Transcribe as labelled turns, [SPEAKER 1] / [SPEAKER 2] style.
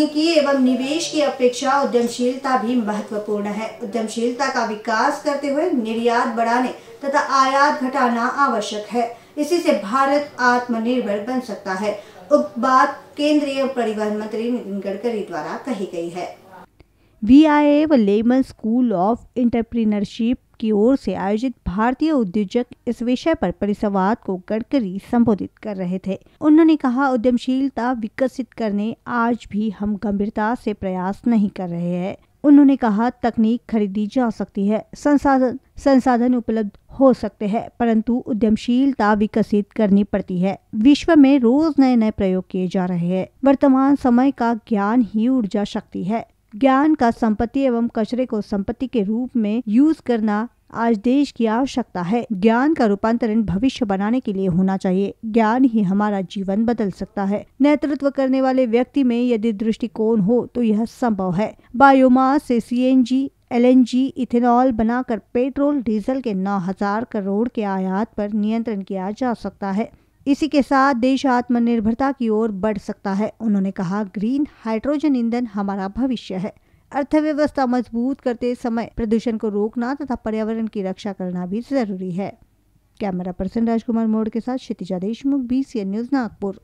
[SPEAKER 1] तकनीकी एवं निवेश की अपेक्षा उद्यमशीलता भी महत्वपूर्ण है उद्यमशीलता का विकास करते हुए निर्यात बढ़ाने तथा आयात घटाना आवश्यक है इसी से भारत आत्मनिर्भर बन सकता है उप बात केंद्रीय परिवहन मंत्री नितिन गडकरी द्वारा कही गई है वी आई ए व लेमन स्कूल ऑफ इंटरप्रीनरशिप की ओर से आयोजित भारतीय उद्योजक इस विषय पर परिसंवाद को गडकरी संबोधित कर रहे थे उन्होंने कहा उद्यमशीलता विकसित करने आज भी हम गंभीरता से प्रयास नहीं कर रहे हैं उन्होंने कहा तकनीक खरीदी जा सकती है संसाधन संसाधन उपलब्ध हो सकते हैं परंतु उद्यमशीलता विकसित करनी पड़ती है विश्व में रोज नए नए प्रयोग किए जा रहे हैं वर्तमान समय का ज्ञान ही ऊर्जा शक्ति है ज्ञान का संपत्ति एवं कचरे को संपत्ति के रूप में यूज करना आज देश की आवश्यकता है ज्ञान का रूपांतरण भविष्य बनाने के लिए होना चाहिए ज्ञान ही हमारा जीवन बदल सकता है नेतृत्व करने वाले व्यक्ति में यदि दृष्टिकोण हो तो यह संभव है बायोमास से सीएनजी एलएनजी इथेनॉल बनाकर पेट्रोल डीजल के नौ हजार करोड़ के आयात पर नियंत्रण किया जा सकता है इसी के साथ देश आत्मनिर्भरता की ओर बढ़ सकता है उन्होंने कहा ग्रीन हाइड्रोजन ईंधन हमारा भविष्य है अर्थव्यवस्था मजबूत करते समय प्रदूषण को रोकना तथा पर्यावरण की रक्षा करना भी जरूरी है कैमरा पर्सन राजकुमार मोड़ के साथ क्षितिजा देशमुख बी न्यूज नागपुर